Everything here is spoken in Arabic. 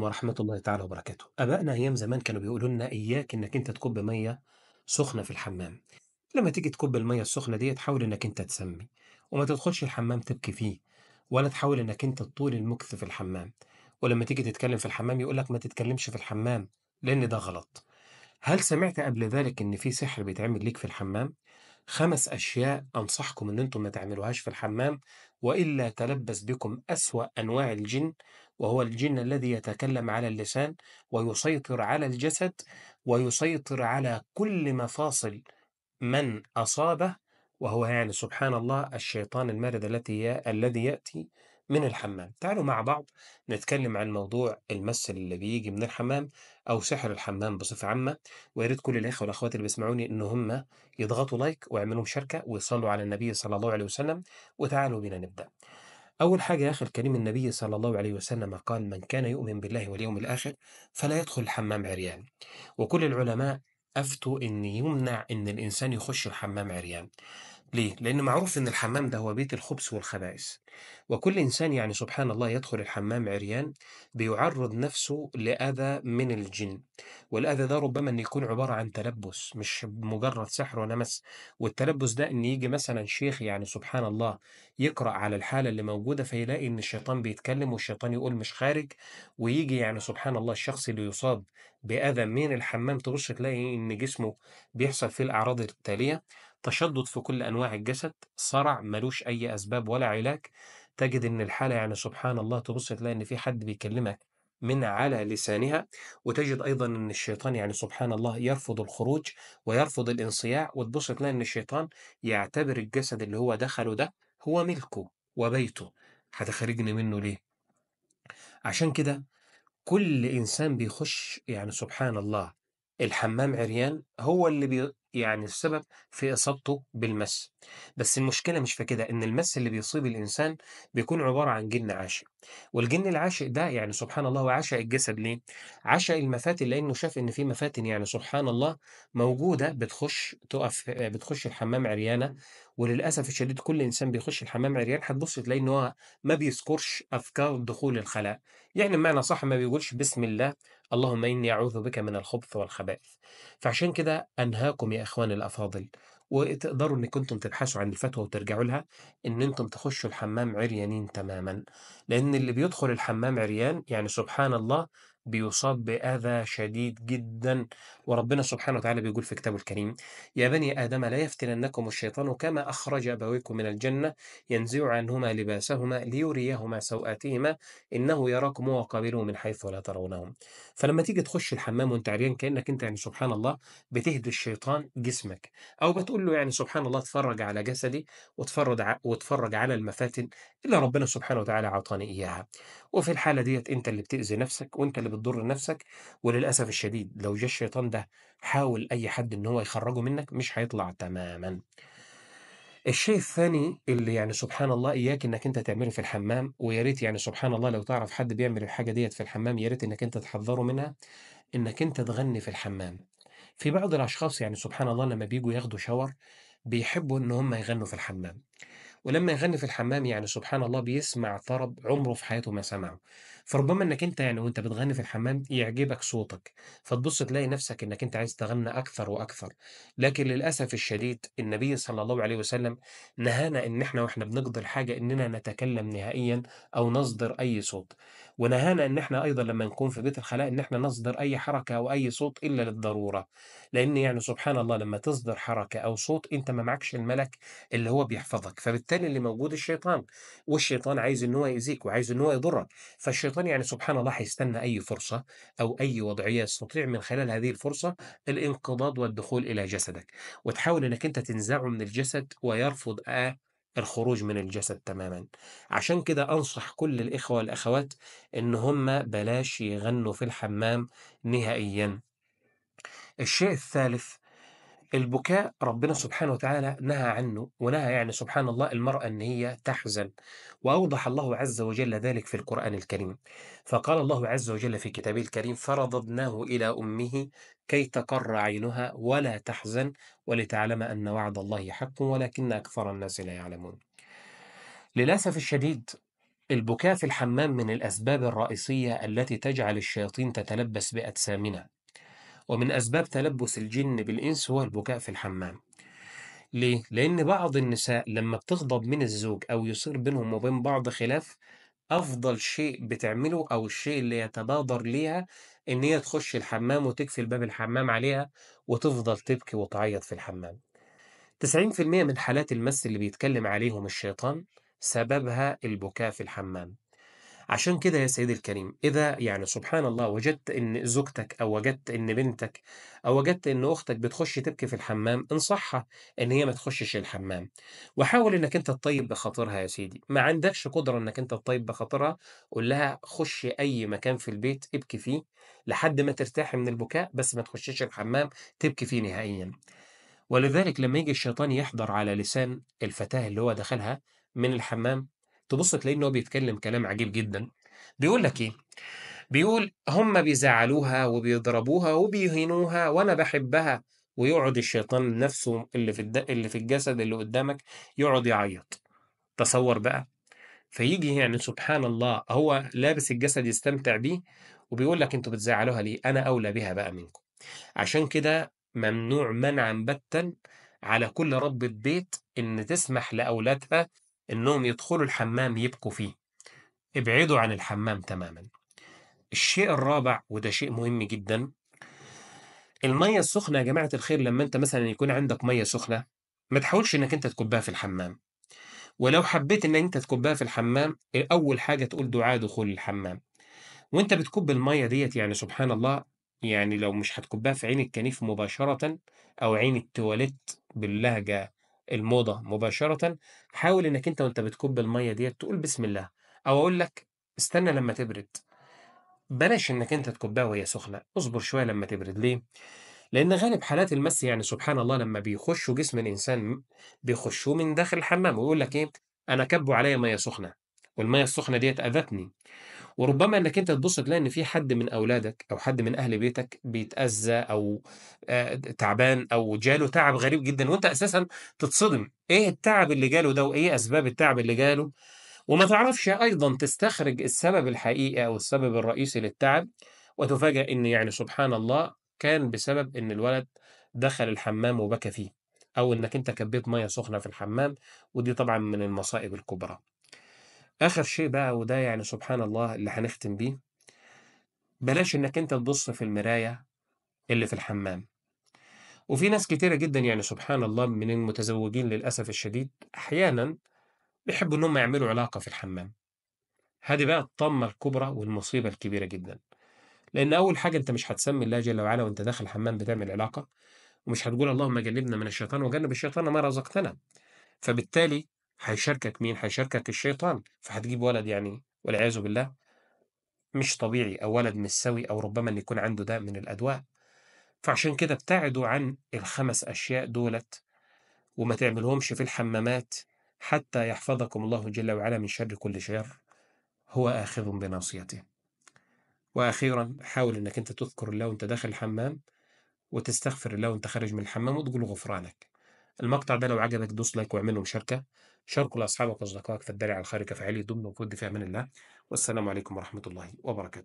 ورحمة الله تعالى وبركاته. آبائنا أيام زمان كانوا بيقولوا لنا إياك إنك أنت تكُب مَيّة سُخنة في الحمّام، لمّا تيجي تكُب المَيّة السُخنة دي حاول إنك أنت تسمّي، وما تدخُلش الحمّام تبكي فيه، ولا تحاول إنك أنت تطول المُكث في الحمّام، ولمّا تيجي تتكلّم في الحمّام يقول لك ما تتكلّمش في الحمّام، لإن ده غلط. هل سمعت قبل ذلك إن في سحر بيتعمل ليك في الحمّام؟ خمس أشياء أنصحكم إن أنتم ما تعملوهاش في الحمّام، وإلا تلبس بكم أسوأ أنواع الجِن وهو الجن الذي يتكلم على اللسان ويسيطر على الجسد ويسيطر على كل مفاصل من أصابه وهو يعني سبحان الله الشيطان المارد التي الذي يأتي من الحمام تعالوا مع بعض نتكلم عن موضوع المس اللي بيجي من الحمام او سحر الحمام بصفه عامه ويا ريت كل الاخوه والاخوات اللي بيسمعوني ان هم يضغطوا لايك ويعملوا مشاركه ويصلوا على النبي صلى الله عليه وسلم وتعالوا بينا نبدا أول حاجة يا أخي الكريم النبي صلى الله عليه وسلم قال من كان يؤمن بالله واليوم الآخر فلا يدخل الحمام عريان وكل العلماء أفتوا أن يمنع أن الإنسان يخش الحمام عريان ليه؟ لأن معروف إن الحمام ده هو بيت الخبث والخبائث وكل إنسان يعني سبحان الله يدخل الحمام عريان بيعرض نفسه لأذى من الجن والأذى ده ربما أن يكون عبارة عن تلبس مش مجرد سحر ونمس والتلبس ده أن يجي مثلا شيخ يعني سبحان الله يقرأ على الحالة اللي موجودة فيلاقي أن الشيطان بيتكلم والشيطان يقول مش خارج ويجي يعني سبحان الله الشخص اللي يصاب بأذى من الحمام تبص تلاقي أن جسمه بيحصل فيه الأعراض التالية تشدد في كل أنواع الجسد صرع ملوش أي أسباب ولا علاج تجد إن الحالة يعني سبحان الله تبص تلاقي إن في حد بيكلمك من على لسانها وتجد أيضا أن الشيطان يعني سبحان الله يرفض الخروج ويرفض الانصياع وتبص تلاقي أن الشيطان يعتبر الجسد اللي هو دخله ده هو ملكه وبيته هتخرجني منه ليه؟ عشان كده كل إنسان بيخش يعني سبحان الله الحمام عريان هو اللي يعني السبب في إصابته بالمس بس المشكلة مش في كده إن المس اللي بيصيب الإنسان بيكون عبارة عن جن عاشق والجن العاشق ده يعني سبحان الله عاشق الجسد ليه؟ عاشق المفاتن لأنه شاف إن في مفاتن يعني سبحان الله موجودة بتخش تقف بتخش الحمام عريانة وللاسف الشديد كل انسان بيخش الحمام عريان هتبص تلاقي ان هو ما بيذكرش افكار دخول الخلاء يعني بمعنى صح ما بيقولش بسم الله اللهم اني اعوذ بك من الخبث والخبائث فعشان كده انهاكم يا اخواني الافاضل وتقدروا ان كنتم تبحثوا عن الفتوى وترجعوا لها ان انتم تخشوا الحمام عريانين تماما لان اللي بيدخل الحمام عريان يعني سبحان الله بيصاب بأذى شديد جدا وربنا سبحانه وتعالى بيقول في كتابه الكريم يا بني آدم لا يفتننكم الشيطان كما أخرج أبويكم من الجنة ينزع عنهما لباسهما ليريهما سوآتهما إنه يراكم وقابله من حيث لا ترونهم فلما تيجي تخش الحمام وانت عريان كأنك انت يعني سبحان الله بتهدي الشيطان جسمك أو بتقول له يعني سبحان الله اتفرج على جسدي واتفرج واتفرج على المفاتن اللي ربنا سبحانه وتعالى عطاني إياها وفي الحالة ديت انت اللي بتأذي نفسك وانت اللي بتضر نفسك وللاسف الشديد لو جه الشيطان ده حاول اي حد ان هو يخرجه منك مش هيطلع تماما الشيء الثاني اللي يعني سبحان الله اياك انك انت تعمله في الحمام ويا ريت يعني سبحان الله لو تعرف حد بيعمل الحاجه ديت في الحمام يا ريت انك انت تحذره منها انك انت تغني في الحمام في بعض الاشخاص يعني سبحان الله لما بيجوا ياخدوا شاور بيحبوا ان هم يغنوا في الحمام ولما يغني في الحمام يعني سبحان الله بيسمع طرب عمره في حياته ما سمعه فربما انك انت يعني وانت بتغني في الحمام يعجبك صوتك فتبص تلاقي نفسك انك انت عايز تغنى اكثر واكثر لكن للاسف الشديد النبي صلى الله عليه وسلم نهانا ان احنا واحنا بنقضي الحاجه اننا نتكلم نهائيا او نصدر اي صوت ونهانا ان احنا ايضا لما نكون في بيت الخلاء ان احنا نصدر اي حركه او اي صوت الا للضروره لان يعني سبحان الله لما تصدر حركه او صوت انت ما معكش الملك اللي هو بيحفظك فبالتالي اللي موجود الشيطان والشيطان عايز ان هو يأذيك وعايز ان هو يضرك فالشيطان الشيطان يعني سبحان الله هيستنى أي فرصة أو أي وضعية يستطيع من خلال هذه الفرصة الانقضاض والدخول إلى جسدك وتحاول أنك أنت تنزعه من الجسد ويرفض آه الخروج من الجسد تماما عشان كده أنصح كل الإخوة والأخوات إن هم بلاش يغنوا في الحمام نهائيا الشيء الثالث البكاء ربنا سبحانه وتعالى نهى عنه ونهى يعني سبحان الله المرأة أن هي تحزن وأوضح الله عز وجل ذلك في القرآن الكريم فقال الله عز وجل في كتابه الكريم فرضضناه إلى أمه كي تقر عينها ولا تحزن ولتعلم أن وعد الله حق ولكن أكثر الناس لا يعلمون للأسف الشديد البكاء في الحمام من الأسباب الرئيسية التي تجعل الشياطين تتلبس بأجسامنا ومن أسباب تلبس الجن بالإنس هو البكاء في الحمام ليه؟ لأن بعض النساء لما بتغضب من الزوج أو يصير بينهم وبين بعض خلاف أفضل شيء بتعمله أو الشيء اللي يتبادر ليها إن هي تخش الحمام وتقفل باب الحمام عليها وتفضل تبكي وتعيط في الحمام 90% من حالات المس اللي بيتكلم عليهم الشيطان سببها البكاء في الحمام عشان كده يا سيدي الكريم إذا يعني سبحان الله وجدت إن زوجتك أو وجدت إن بنتك أو وجدت إن أختك بتخش تبكي في الحمام انصحها إن هي ما تخشش الحمام وحاول إنك أنت تطيب بخاطرها يا سيدي ما عندكش قدرة إنك أنت تطيب بخاطرها قول لها خش أي مكان في البيت ابكي فيه لحد ما ترتاحي من البكاء بس ما تخشش الحمام تبكي فيه نهائيا ولذلك لما يجي الشيطان يحضر على لسان الفتاة اللي هو دخلها من الحمام تبص تلاقي ان هو بيتكلم كلام عجيب جدا بيقول لك ايه بيقول هم بيزعلوها وبيضربوها وبيهينوها وانا بحبها ويقعد الشيطان نفسه اللي في الد... اللي في الجسد اللي قدامك يقعد يعيط تصور بقى فيجي يعني سبحان الله هو لابس الجسد يستمتع بيه وبيقول لك انتوا بتزعلوها ليه انا اولى بها بقى منكم عشان كده ممنوع منعا بتا على كل ربة بيت ان تسمح لاولادها انهم يدخلوا الحمام يبكوا فيه ابعدوا عن الحمام تماما الشيء الرابع وده شيء مهم جدا الميه السخنه يا جماعه الخير لما انت مثلا يكون عندك ميه سخنه ما تحاولش انك انت تكبها في الحمام ولو حبيت ان انت تكبها في الحمام اول حاجه تقول دعاء دخول الحمام وانت بتكب الميه ديت يعني سبحان الله يعني لو مش هتكبها في عين الكنيف مباشره او عين التواليت باللهجه الموضه مباشره حاول انك انت وانت بتكب الميه ديت تقول بسم الله او اقول لك استنى لما تبرد بلاش انك انت تكبها وهي سخنه اصبر شويه لما تبرد ليه لان غالب حالات المس يعني سبحان الله لما بيخشوا جسم الانسان بيخشوه من داخل الحمام ويقول لك ايه انا كبوا عليا ميه سخنه والميه السخنه ديت اذتني وربما انك انت تبص تلاقي ان في حد من اولادك او حد من اهل بيتك بيتاذى او آه، تعبان او جاله تعب غريب جدا وانت اساسا تتصدم ايه التعب اللي جاله ده وايه اسباب التعب اللي جاله وما تعرفش ايضا تستخرج السبب الحقيقي او السبب الرئيسي للتعب وتفاجئ ان يعني سبحان الله كان بسبب ان الولد دخل الحمام وبكى فيه او انك انت كبيت ميه سخنه في الحمام ودي طبعا من المصائب الكبرى آخر شيء بقى وده يعني سبحان الله اللي هنختم بيه بلاش إنك أنت تبص في المراية اللي في الحمام وفي ناس كتيرة جدا يعني سبحان الله من المتزوجين للأسف الشديد أحيانا بيحبوا إنهم يعملوا علاقة في الحمام هذه بقى الطمة الكبرى والمصيبة الكبيرة جدا لأن أول حاجة أنت مش هتسمي الله جل وعلا وأنت داخل الحمام بتعمل علاقة ومش هتقول اللهم جنبنا من الشيطان وجنب الشيطان ما رزقتنا فبالتالي هيشاركك مين؟ هيشاركك الشيطان فهتجيب ولد يعني والعياذ بالله مش طبيعي أو ولد مش سوي أو ربما أن يكون عنده ده من الأدواء فعشان كده ابتعدوا عن الخمس أشياء دولت وما تعملهمش في الحمامات حتى يحفظكم الله جل وعلا من شر كل شر هو آخذ بناصيته وأخيرا حاول أنك أنت تذكر الله وأنت داخل الحمام وتستغفر الله وأنت خارج من الحمام وتقول غفرانك المقطع ده لو عجبك دوس لايك واعمل له مشاركه شاركه لاصحابك واصدقائك فالدلع الخير كفاعله ضمن وفد في امان الله والسلام عليكم ورحمه الله وبركاته